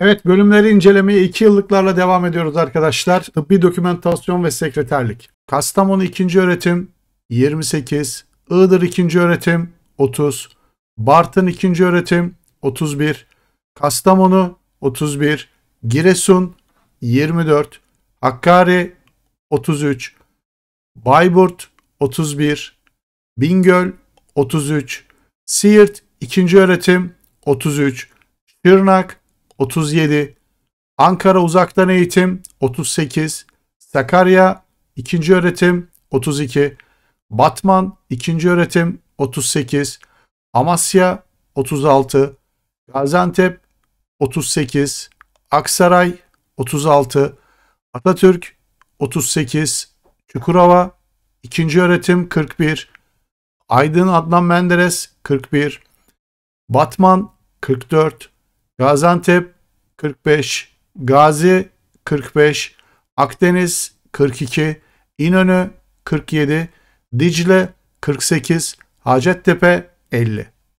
Evet bölümleri incelemeye 2 yıllıklarla devam ediyoruz arkadaşlar. Tıbbi dokümentasyon ve sekreterlik. Kastamonu 2. öğretim 28, Iğdır 2. öğretim 30, Bartın 2. öğretim 31, Kastamonu 31, Giresun 24, Hakkari 33, Bayburt 31, Bingöl 33, Siirt 2. öğretim 33, Şırnak 37, Ankara Uzaktan Eğitim 38, Sakarya 2. Öğretim 32, Batman 2. Öğretim 38, Amasya 36, Gaziantep 38, Aksaray 36, Atatürk 38, Çukurova 2. Öğretim 41, Aydın Adnan Menderes 41, Batman 44, Gaziantep 45, Gazi 45, Akdeniz 42, İnönü 47, Dicle 48, Hacettepe 50.